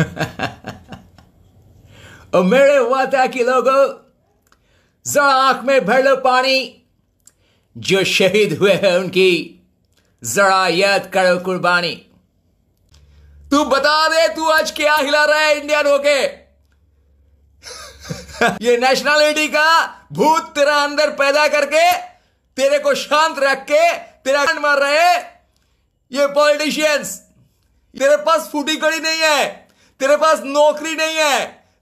और मेरे था कि लोगों जरा आंख में भर लो पानी जो शहीद हुए हैं उनकी जरा याद करो कुर्बानी तू बता दे तू आज क्या हिला रहा है इंडियन होके ये नेशनलिटी का भूत तेरा अंदर पैदा करके तेरे को शांत रख के तेरा मार रहे ये पॉलिटिशियंस तेरे पास फूटी कड़ी नहीं है तेरे पास नौकरी नहीं है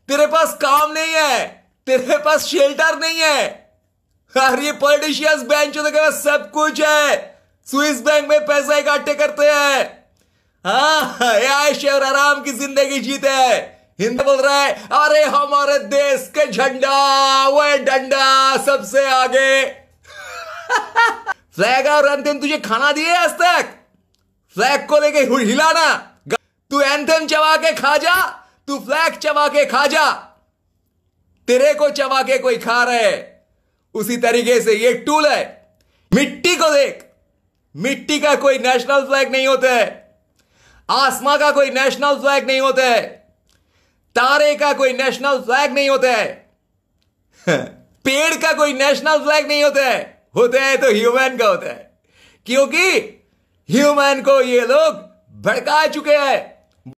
तेरे पास काम नहीं है तेरे पास शेल्टर नहीं है अरे ये पॉलिटिशियंस जो देखे सब कुछ है स्विस बैंक में पैसे इकट्ठे करते हैं हाँ और आराम की जिंदगी जीते हैं हिंदी बोल रहा है अरे हमारे देश के झंडा वो डंडा सबसे आगे फ्लैग और अंतिम तुझे खाना दिए आज तक फ्लैग को लेके हिलाना तू एंथम चबा के खा जा तू फ्लैग चबा के खा जा तेरे को चबा के कोई खा रहे उसी तरीके से ये टूल है मिट्टी को देख मिट्टी का कोई नेशनल फ्लैग नहीं होता है आसमां का कोई नेशनल फ्लैग नहीं होता है तारे का कोई नेशनल फ्लैग नहीं होता है पेड़ का कोई नेशनल फ्लैग नहीं होता है होता है तो ह्यूमन का होता है क्योंकि ह्यूमन को ये लोग भड़का चुके हैं